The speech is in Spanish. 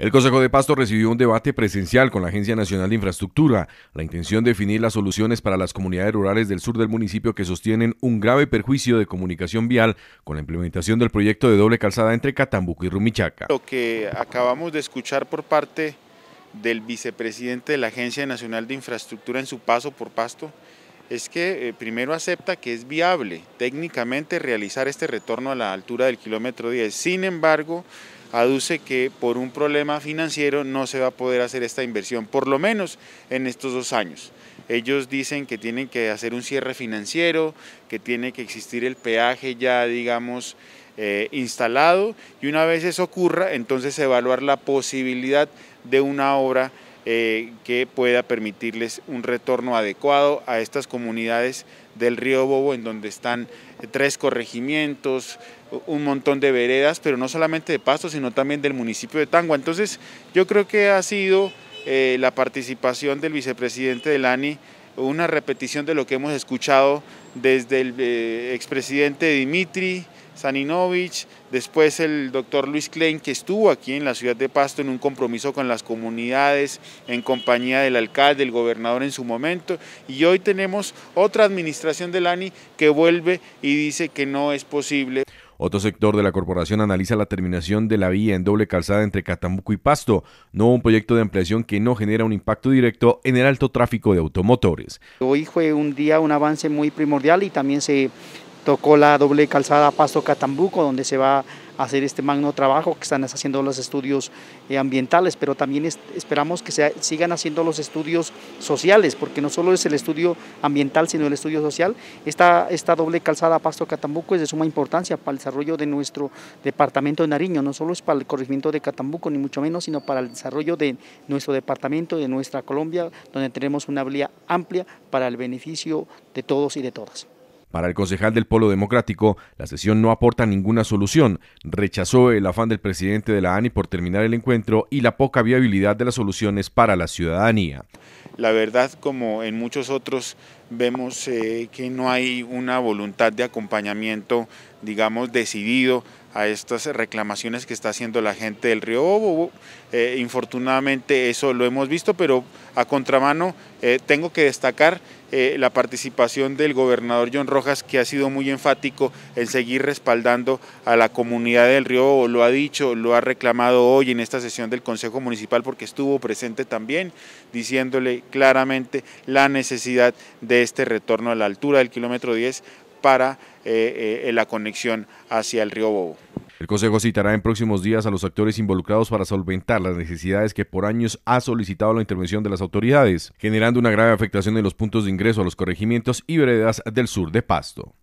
El Consejo de Pasto recibió un debate presencial con la Agencia Nacional de Infraestructura. La intención de definir las soluciones para las comunidades rurales del sur del municipio que sostienen un grave perjuicio de comunicación vial con la implementación del proyecto de doble calzada entre Catambuco y Rumichaca. Lo que acabamos de escuchar por parte del vicepresidente de la Agencia Nacional de Infraestructura en su paso por Pasto es que eh, primero acepta que es viable técnicamente realizar este retorno a la altura del kilómetro 10. Sin embargo, aduce que por un problema financiero no se va a poder hacer esta inversión, por lo menos en estos dos años. Ellos dicen que tienen que hacer un cierre financiero, que tiene que existir el peaje ya, digamos, eh, instalado y una vez eso ocurra, entonces evaluar la posibilidad de una obra eh, que pueda permitirles un retorno adecuado a estas comunidades del río Bobo, en donde están tres corregimientos, un montón de veredas, pero no solamente de Pasto, sino también del municipio de Tangua. Entonces, yo creo que ha sido eh, la participación del vicepresidente del ANI una repetición de lo que hemos escuchado desde el eh, expresidente Dimitri Saninovich, después el doctor Luis Klein, que estuvo aquí en la ciudad de Pasto en un compromiso con las comunidades, en compañía del alcalde, el gobernador en su momento, y hoy tenemos otra administración del ANI que vuelve y dice que no es posible. Otro sector de la corporación analiza la terminación de la vía en doble calzada entre Catambuco y Pasto, no un proyecto de ampliación que no genera un impacto directo en el alto tráfico de automotores. Hoy fue un día, un avance muy primordial y también se tocó la doble calzada Pasto Catambuco, donde se va a hacer este magno trabajo que están haciendo los estudios eh, ambientales, pero también esperamos que se sigan haciendo los estudios sociales, porque no solo es el estudio ambiental, sino el estudio social. Esta, esta doble calzada Pasto Catambuco es de suma importancia para el desarrollo de nuestro departamento de Nariño, no solo es para el corregimiento de Catambuco, ni mucho menos, sino para el desarrollo de nuestro departamento, de nuestra Colombia, donde tenemos una vía amplia para el beneficio de todos y de todas. Para el concejal del Polo Democrático, la sesión no aporta ninguna solución. Rechazó el afán del presidente de la ANI por terminar el encuentro y la poca viabilidad de las soluciones para la ciudadanía. La verdad, como en muchos otros, vemos eh, que no hay una voluntad de acompañamiento, digamos, decidido a estas reclamaciones que está haciendo la gente del río Bobo. Eh, infortunadamente eso lo hemos visto, pero a contramano eh, tengo que destacar eh, la participación del gobernador John Rojas, que ha sido muy enfático en seguir respaldando a la comunidad del río Bobo. Lo ha dicho, lo ha reclamado hoy en esta sesión del Consejo Municipal, porque estuvo presente también, diciéndole claramente la necesidad de este retorno a la altura del kilómetro 10 para eh, eh, la conexión hacia el río Bobo. El Consejo citará en próximos días a los actores involucrados para solventar las necesidades que por años ha solicitado la intervención de las autoridades, generando una grave afectación en los puntos de ingreso a los corregimientos y veredas del sur de Pasto.